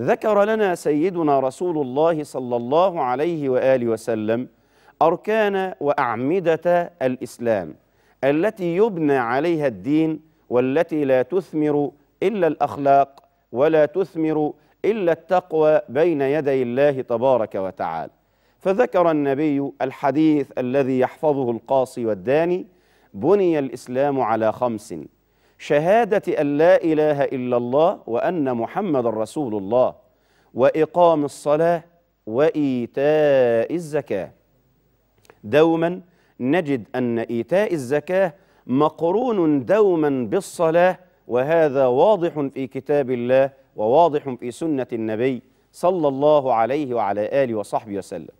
ذكر لنا سيدنا رسول الله صلى الله عليه وآله وسلم أركان وأعمدة الإسلام التي يبنى عليها الدين والتي لا تثمر إلا الأخلاق ولا تثمر إلا التقوى بين يدي الله تبارك وتعالى فذكر النبي الحديث الذي يحفظه القاصي والداني بني الإسلام على خمس شهادة أن لا إله إلا الله وأن محمد رسول الله وإقام الصلاة وإيتاء الزكاة دوما نجد أن إيتاء الزكاة مقرون دوما بالصلاة وهذا واضح في كتاب الله وواضح في سنة النبي صلى الله عليه وعلى آله وصحبه وسلم